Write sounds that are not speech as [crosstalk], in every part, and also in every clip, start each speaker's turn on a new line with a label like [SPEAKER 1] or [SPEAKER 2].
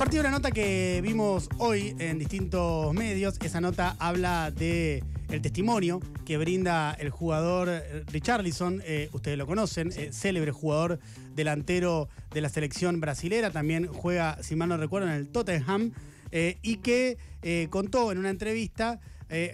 [SPEAKER 1] partir de una nota que vimos hoy en distintos medios, esa nota habla de el testimonio que brinda el jugador eh, Richarlison, eh, ustedes lo conocen, eh, célebre jugador delantero de la selección brasilera, también juega, si mal no recuerdo, en el Tottenham, y que contó en una entrevista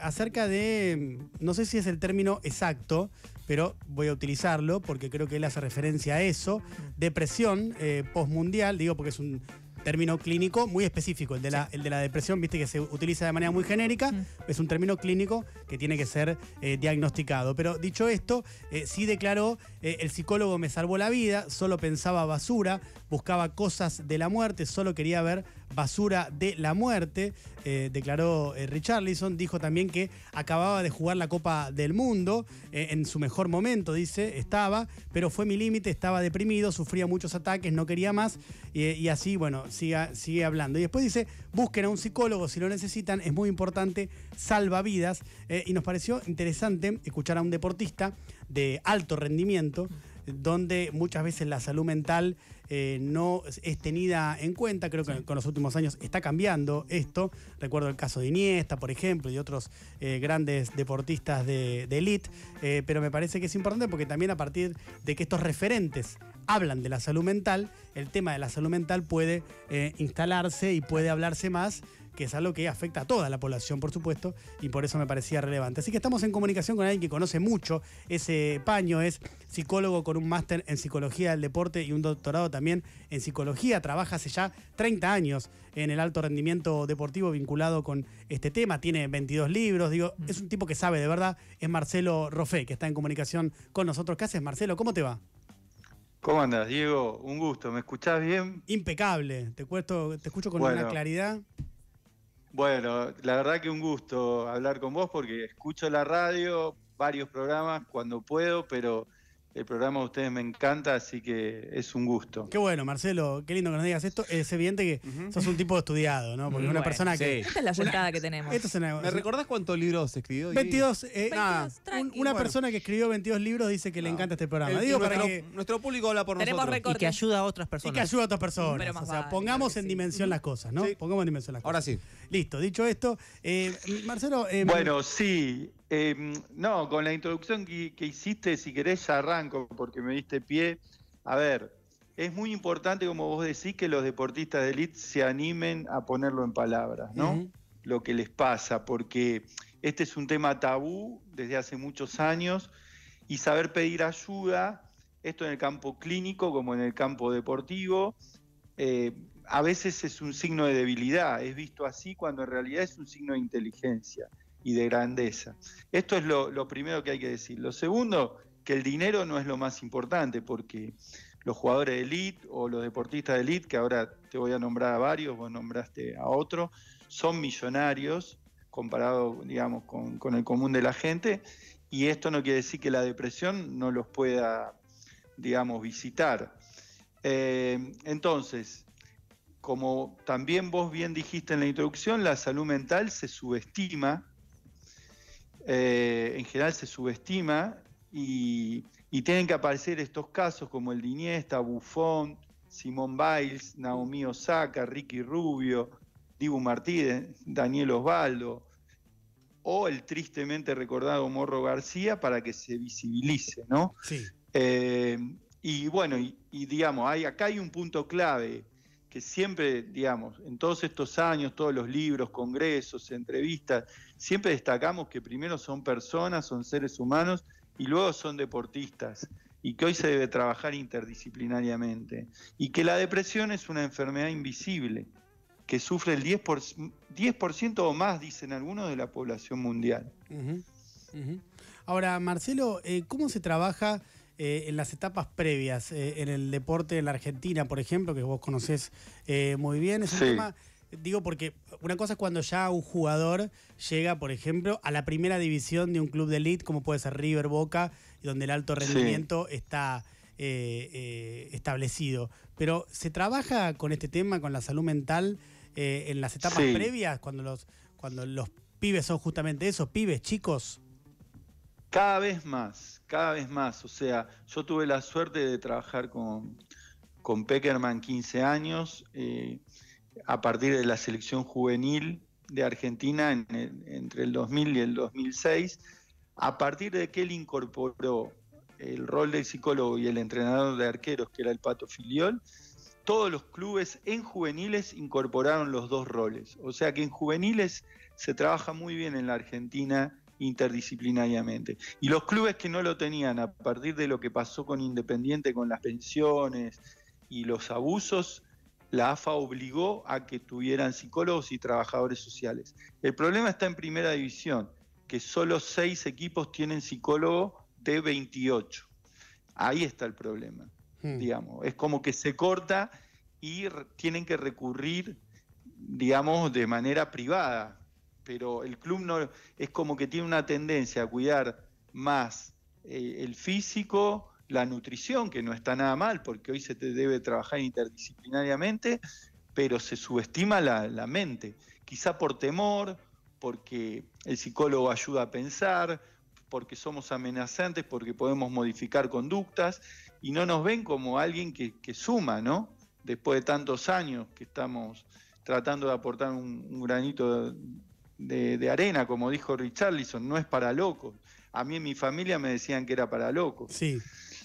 [SPEAKER 1] acerca de, mm, no sé si es el término exacto, pero voy a utilizarlo porque creo que él hace referencia a eso, depresión postmundial, digo porque es un término clínico muy específico. El de, la, depresión, viste que se utiliza de manera muy genérica, mm. es un término clínico que tiene que ser eh, diagnosticado. Pero dicho esto, eh, sí declaró, eh, el psicólogo me salvó la vida, solo pensaba basura, buscaba cosas de la muerte, solo quería ver basura de la muerte, eh, declaró Richard eh, Richarlison. Dijo también que acababa de jugar la Copa del Mundo, eh, en su mejor momento, dice, estaba, pero fue mi límite, estaba deprimido, sufría muchos ataques, no quería más, y así, bueno, sigue, sigue hablando. Y después dice, busquen a un psicólogo si lo necesitan, es muy importante, salva vidas. y nos pareció interesante escuchar a un deportista de alto rendimiento donde muchas veces la salud mental eh, no es tenida en cuenta. Creo que con los últimos años está cambiando esto. Recuerdo el caso de Iniesta, por ejemplo, y otros eh, grandes deportistas de élite. Eh, pero me parece que es importante porque también a partir de que estos referentes hablan de la salud mental, el tema de la salud mental puede instalarse y puede hablarse más que es algo que afecta a toda la población, por supuesto, y por eso me parecía relevante. Así que estamos en comunicación con alguien que conoce mucho ese paño, es psicólogo con un máster en psicología del deporte y un doctorado también en psicología, trabaja hace ya 30 años en el alto rendimiento deportivo vinculado con este tema, tiene 22 libros, digo, mm. es un tipo que sabe de verdad, es Marcelo Rofé, que está en comunicación con nosotros. ¿Qué haces, Marcelo? ¿Cómo te va?
[SPEAKER 2] ¿Cómo andas, Diego? Un gusto. ¿Me escuchás bien?
[SPEAKER 1] Impecable. Te, cuento, te escucho con una claridad.
[SPEAKER 2] Bueno, la verdad que un gusto hablar con vos porque escucho la radio, varios programas cuando puedo, pero el programa a ustedes me encanta, así que es un gusto.
[SPEAKER 1] Qué bueno, Marcelo, qué lindo que nos digas esto. Es evidente que sos un tipo estudiado, ¿no? Porque es una persona que. Esta es la sentada que tenemos. ¿Me recordás
[SPEAKER 3] cuántos libros escribió? 22.
[SPEAKER 1] Eh, una persona que escribió 22 libros dice que le encanta este programa. Digo nuestro, para que.
[SPEAKER 3] Nuestro público habla por nosotros. Y que ayuda
[SPEAKER 1] a otras personas. Y que ayuda a otras personas. o sea, pongamos en dimensión las cosas, ¿no? Pongamos en dimensión las cosas. Ahora sí. Listo, dicho esto, eh, Marcelo. Eh, bueno,
[SPEAKER 2] sí. Em, no, con la introducción que, hiciste, si querés, ya arranco porque me diste pie. A ver, es muy importante, como vos decís, que los deportistas de élite se animen a ponerlo en palabras, ¿no? Lo que les pasa, porque este es un tema tabú desde hace muchos años y saber pedir ayuda, esto en el campo clínico como en el campo deportivo, eh, a veces es un signo de debilidad, es visto así cuando en realidad es un signo de inteligencia y de grandeza. Esto es lo, primero que hay que decir. Lo segundo, que el dinero no es lo más importante, porque los jugadores de elite o los deportistas de elite, que ahora te voy a nombrar a varios, vos nombraste a otro, son millonarios comparado, digamos, con, el común de la gente, y esto no quiere decir que la depresión no los pueda, digamos, visitar. Eh, entonces, como también vos bien dijiste en la introducción, la salud mental se subestima eh, en general se subestima y, tienen que aparecer estos casos como el Diniesta, Iniesta, Buffon, Simón Biles, Naomi Osaka, Ricky Rubio, Dibu Martínez, Daniel Osvaldo, o el tristemente recordado Morro García para que se visibilice, ¿no? Eh, y bueno, y, digamos, acá hay un punto clave que siempre, digamos, en todos estos años, todos los libros, congresos, entrevistas, siempre destacamos que primero son personas, son seres humanos y luego son deportistas y que hoy se debe trabajar interdisciplinariamente y que la depresión es una enfermedad invisible que sufre el 10%, 10 o más, dicen algunos, de la población mundial.
[SPEAKER 1] Ahora, Marcelo, eh, ¿cómo se trabaja? Eh, en las etapas previas eh, en el deporte en la Argentina, por ejemplo, que vos conocés eh, muy bien. Es un tema, digo, porque una cosa es cuando ya un jugador llega, por ejemplo, a la primera división de un club de elite, como puede ser River Boca, donde el alto rendimiento está... establecido. Pero se trabaja con este tema, con la salud mental, en las etapas previas, cuando los, cuando los pibes son justamente esos, pibes, chicos. Cada vez
[SPEAKER 2] más, cada vez más. O sea, yo tuve la suerte de trabajar con, con Peckerman 15 años, eh, a partir de la selección juvenil de Argentina entre el 2000 y el 2006, a partir de que él incorporó el rol de psicólogo y el entrenador de arqueros, que era el Pato Filiol, todos los clubes en juveniles incorporaron los dos roles. O sea que en juveniles se trabaja muy bien en la Argentina interdisciplinariamente. Y los clubes que no lo tenían, a partir de lo que pasó con Independiente, con las pensiones y los abusos, la AFA obligó a que tuvieran psicólogos y trabajadores sociales. El problema está en primera división, que solo seis equipos tienen psicólogo de 28. Ahí está el problema, hmm. digamos. Es como que se corta y tienen que recurrir, digamos, de manera privada pero el club no es como que tiene una tendencia a cuidar más eh, el físico, la nutrición, que no está nada mal, porque hoy se te debe trabajar interdisciplinariamente, pero se subestima la, mente, quizá por temor, porque el psicólogo ayuda a pensar, porque somos amenazantes, porque podemos modificar conductas y no nos ven como alguien que, suma, ¿no? Después de tantos años que estamos tratando de aportar un, un granito de, de, arena, como dijo Richarlison, no es para locos. A mí en mi familia me decían que era para locos. Sí.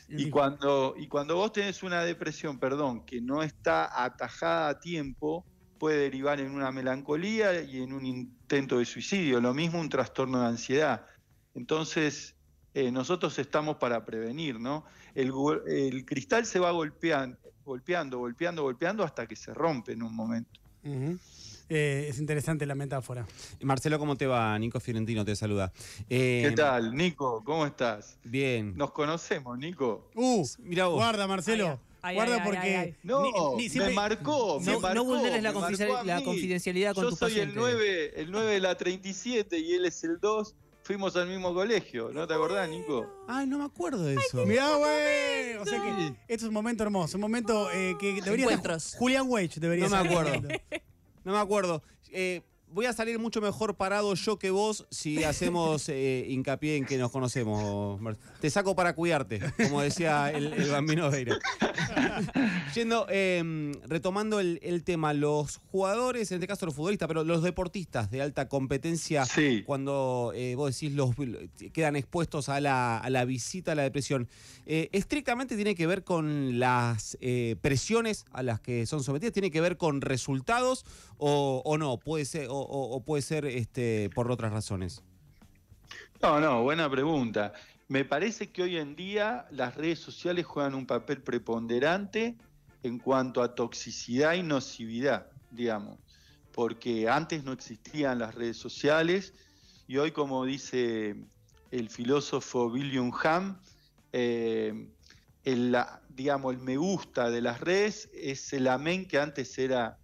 [SPEAKER 2] Y cuando, y cuando vos tenés una depresión, perdón, que no está atajada a tiempo, puede derivar en una melancolía y en un intento de suicidio. Lo mismo un trastorno de ansiedad. Entonces, eh, nosotros estamos para prevenir, ¿no? El, el cristal se va golpeando, golpeando, golpeando, golpeando hasta que se rompe en un momento.
[SPEAKER 1] Eh, es interesante la
[SPEAKER 3] metáfora. Marcelo, ¿cómo te va? Nico Fiorentino te saluda. ¿Qué eh, tal, Nico? ¿Cómo estás? Bien. Nos conocemos, Nico. Uh, mira Guarda, Marcelo. Guarda porque. no, me marcó. Me no, vulneres la, confidencialidad con Yo soy el 9,
[SPEAKER 2] el 9 de la 37 y él es el 2 fuimos al mismo colegio, ¿no te acordás, Nico?
[SPEAKER 1] Ay, no me acuerdo de eso. Mirá, güey. O esto es un momento hermoso, un momento eh, que debería Julián debería No me acuerdo.
[SPEAKER 3] [laughs] no me acuerdo. Eh, voy a salir mucho mejor parado yo que vos si hacemos [laughs] eh, hincapié en que nos conocemos. Te saco para cuidarte, como decía el, bambino Veira. [laughs] Yendo, em, retomando el, tema, los jugadores, en este caso los futbolistas, pero los deportistas de alta competencia, cuando eh, vos decís los quedan expuestos a la, visita a la depresión, eh, estrictamente tiene que ver con las presiones a las que son sometidas, tiene que ver con resultados o, o no, puede ser o, puede ser este, por otras razones?
[SPEAKER 2] No, no, buena pregunta. Me parece que hoy en día las redes sociales juegan un papel preponderante en cuanto a toxicidad y nocividad, digamos, porque antes no existían las redes sociales y hoy, como dice el filósofo William Ham, eh, el, digamos, el me gusta de las redes es el amén que antes era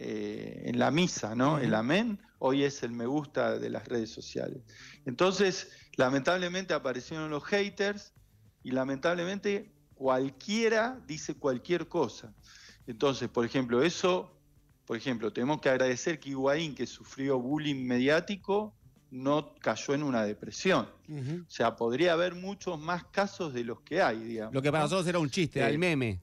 [SPEAKER 2] eh, en la misa, ¿no? El amén, hoy es el me gusta de las redes sociales. Entonces, lamentablemente aparecieron los haters y lamentablemente cualquiera dice cualquier cosa. Entonces, por ejemplo, eso, por ejemplo, tenemos que agradecer que Higuaín, que sufrió bullying mediático, no cayó en una depresión. O sea, podría haber muchos más casos de los que hay, Lo que para nosotros era un chiste, eh, el meme.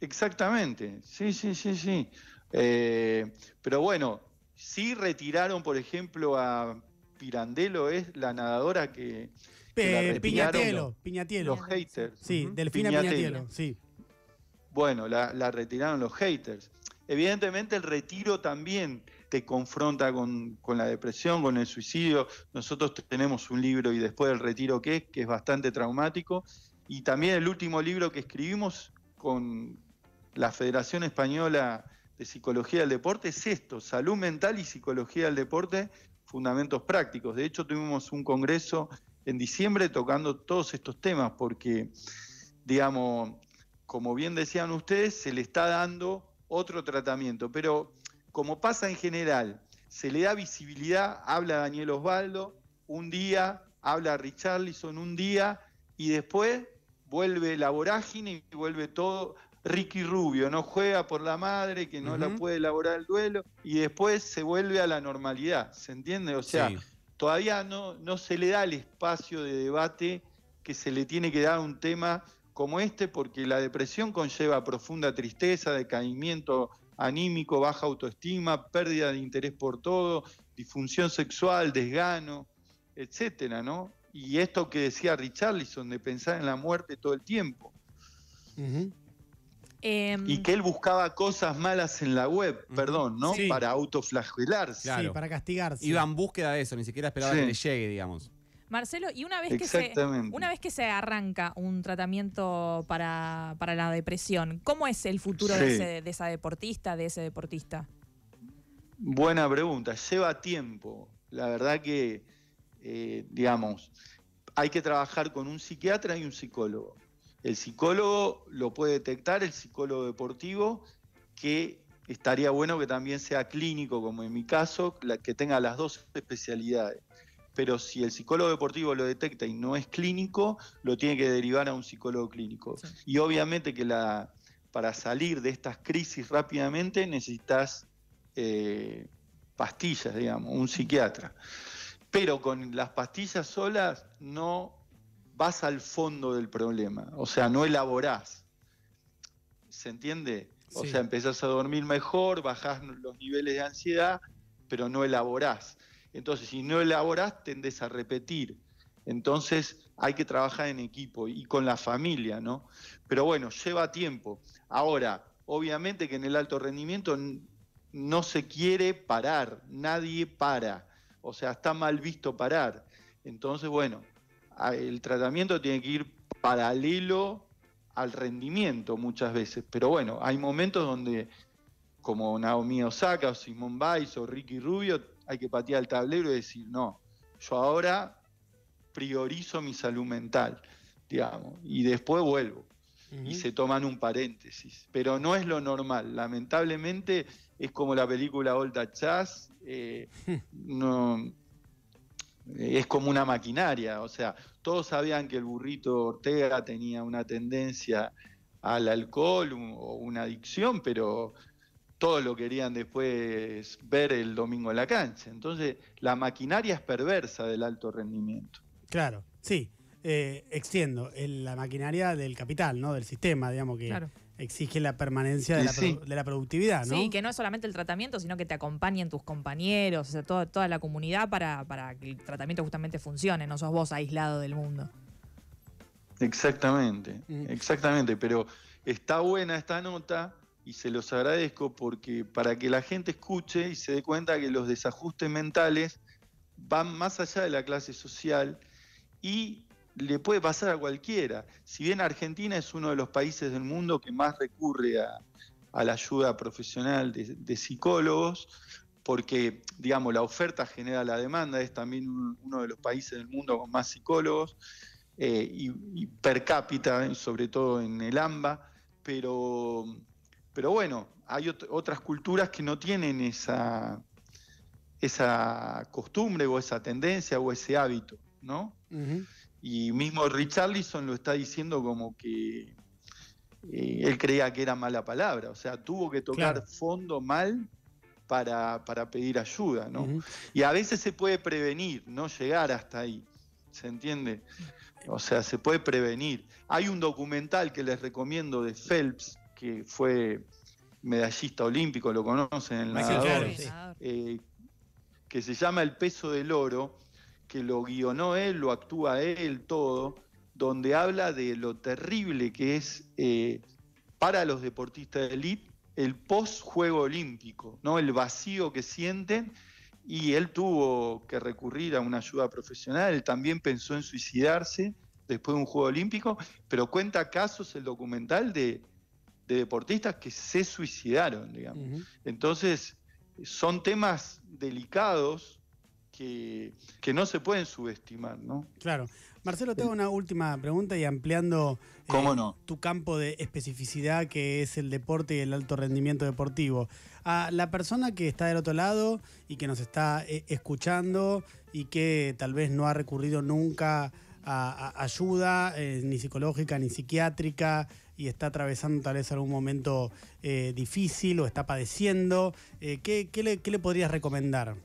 [SPEAKER 2] Exactamente, sí, sí, sí, sí. Eh, pero bueno, sí retiraron, por ejemplo, a Pirandello, es la nadadora que... la Piñatielo,
[SPEAKER 1] Piñatielo. Los haters. Sí, Delfina Piñatielo. sí.
[SPEAKER 2] Bueno, la, retiraron los haters. Evidentemente el retiro también te confronta con, con, la depresión, con el suicidio. Nosotros tenemos un libro y después del retiro que es, que es bastante traumático. Y también el último libro que escribimos con la Federación Española de Psicología del Deporte es esto, salud mental y psicología del deporte, fundamentos prácticos. De hecho, tuvimos un congreso en diciembre tocando todos estos temas, porque, digamos, como bien decían ustedes, se le está dando otro tratamiento, pero como pasa en general, se le da visibilidad, habla Daniel Osvaldo, un día, habla Richarlison un día, y después vuelve la vorágine y vuelve todo Ricky Rubio, no juega por la madre, que no la puede elaborar el duelo, y después se vuelve a la normalidad, ¿se entiende? O sea, todavía no, no se le da el espacio de debate que se le tiene que dar a un tema como este, porque la depresión conlleva profunda tristeza, decaimiento anímico, baja autoestima, pérdida de interés por todo, disfunción sexual, desgano, etcétera, ¿no? y esto que decía Richarlison, de pensar en la muerte todo el tiempo. Em, y que él buscaba cosas malas en la web, perdón, ¿no? Para autoflagelarse.
[SPEAKER 3] Sí, para castigarse. Iba en búsqueda de eso, ni siquiera esperaba que le llegue, digamos.
[SPEAKER 2] Marcelo, y una vez que se, una vez que se arranca un tratamiento para, para la depresión, ¿cómo es el futuro de, de esa deportista, de ese deportista? Buena pregunta, lleva tiempo. La verdad que eh, digamos, hay que trabajar con un psiquiatra y un psicólogo. El psicólogo lo puede detectar, el psicólogo deportivo, que estaría bueno que también sea clínico, como en mi caso, que tenga las dos especialidades. Pero si el psicólogo deportivo lo detecta y no es clínico, lo tiene que derivar a un psicólogo clínico. Y obviamente que la, para salir de estas crisis rápidamente necesitas eh, pastillas, digamos, un psiquiatra. Pero con las pastillas solas no vas al fondo del problema, o sea, no elaborás. ¿Se entiende? O sea, empezás a dormir mejor, bajás los niveles de ansiedad, pero no elaborás. Entonces, si no elaborás, tendés a repetir. Entonces, hay que trabajar en equipo y con la familia, ¿no? Pero bueno, lleva tiempo. Ahora, obviamente que en el alto rendimiento no se quiere parar, nadie para o sea, está mal visto parar. Entonces, bueno, el tratamiento tiene que ir paralelo al rendimiento muchas veces, pero bueno, hay momentos donde, como Naomi Osaka o Simón Biles o Ricky Rubio, hay que patear el tablero y decir, no, yo ahora priorizo mi salud mental, digamos, y después vuelvo. Y se toman un paréntesis. Pero no es lo normal. Lamentablemente es como la película Old Chas eh, [laughs] hmm. no, eh, es como una maquinaria, o sea, todos sabían que el burrito Ortega tenía una tendencia al alcohol o una adicción, pero todos lo querían después ver el domingo en la cancha. Entonces, la maquinaria es perversa del alto rendimiento.
[SPEAKER 1] Claro, sí. Eh, extiendo, la maquinaria del capital, ¿no? Del sistema, digamos, que, exige la permanencia de la, productividad, ¿no? Sí,
[SPEAKER 2] que no es solamente el tratamiento, sino que te acompañen tus compañeros, o toda, toda la comunidad para, para que el tratamiento justamente funcione, no sos vos aislado del mundo. Exactamente, mm. exactamente, pero está buena esta nota y se los agradezco porque para que la gente escuche y se dé cuenta que los desajustes mentales van más allá de la clase social y le puede pasar a cualquiera. Si bien Argentina es uno de los países del mundo que más recurre a, la ayuda profesional de, psicólogos, porque, digamos, la oferta genera la demanda, es también uno de los países del mundo con más psicólogos, eh, y, per cápita, sobre todo en el AMBA, pero, pero bueno, hay otras culturas que no tienen esa, esa costumbre o esa tendencia o ese hábito, ¿no? Y mismo Richarlison lo está diciendo como que eh, él creía que era mala palabra, o sea, tuvo que tocar fondo mal para, pedir ayuda, ¿no? Y a veces se puede prevenir, no llegar hasta ahí, ¿se entiende? O sea, se puede prevenir. Hay un documental que les recomiendo de Phelps, que fue medallista olímpico, lo conocen, el eh, que se llama El peso del oro, que lo guionó él, lo actúa él todo, donde habla de lo terrible que es eh, para los deportistas de élite el post-juego olímpico, ¿no? el vacío que sienten y él tuvo que recurrir a una ayuda profesional, él también pensó en suicidarse después de un Juego Olímpico, pero cuenta casos el documental de, deportistas que se suicidaron, digamos. Entonces, son temas delicados que, no se pueden subestimar, ¿no?
[SPEAKER 1] Claro. Marcelo, tengo una última pregunta y ampliando eh, tu campo de especificidad que es el deporte y el alto rendimiento deportivo. A la persona que está del otro lado y que nos está eh, escuchando y que tal vez no ha recurrido nunca a, ayuda, eh, ni psicológica, ni psiquiátrica, y está atravesando tal vez algún momento difícil o está padeciendo, ¿qué le podrías recomendar?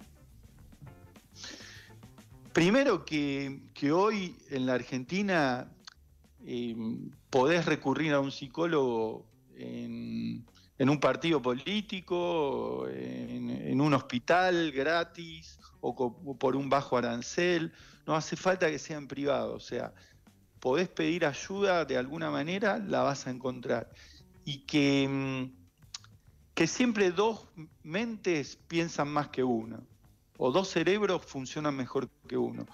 [SPEAKER 2] primero que, hoy en la Argentina eh, podés recurrir a un psicólogo en, un partido político, en, un hospital gratis o, por un bajo arancel, no hace falta que sea en privado, o sea, podés pedir ayuda de alguna manera, la vas a encontrar. Y que, mm, que siempre dos mentes piensan más que una o dos cerebros funcionan mejor que uno.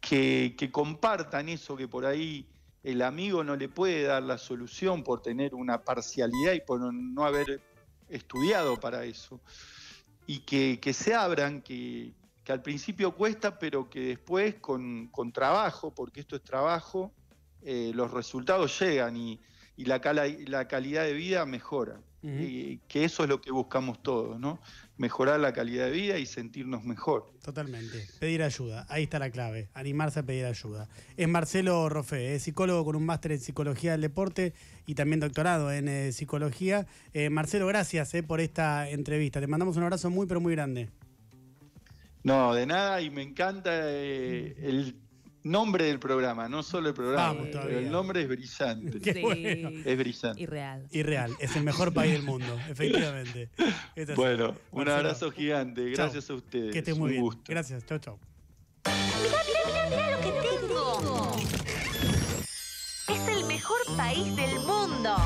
[SPEAKER 2] Que, compartan eso que por ahí el amigo no le puede dar la solución por tener una parcialidad y por no haber estudiado para eso. Y que, se abran, que, al principio cuesta, pero que después con, trabajo, porque esto es trabajo, eh, los resultados llegan y, la calidad de vida mejora. Eh, que eso es lo que buscamos todos, ¿no? Mejorar la calidad de vida y sentirnos mejor.
[SPEAKER 1] Totalmente. Pedir ayuda, ahí está la clave, animarse a pedir ayuda. Es Marcelo Rofe, es psicólogo con un máster en psicología del deporte y también doctorado en eh, psicología. Eh, Marcelo, gracias por esta entrevista. Te mandamos un abrazo muy, pero muy grande.
[SPEAKER 2] No, de nada, y me encanta el nombre del programa, no solo el programa. pero el nombre es brillante. Es Bueno. Es brillante.
[SPEAKER 1] Irreal. Irreal. Es el mejor país del mundo, [laughs] efectivamente. bueno, un abrazo
[SPEAKER 2] gigante. Gracias a ustedes.
[SPEAKER 1] Que te muy Gusto. Gracias. chao chau. lo que
[SPEAKER 3] tengo. Es el mejor país del mundo.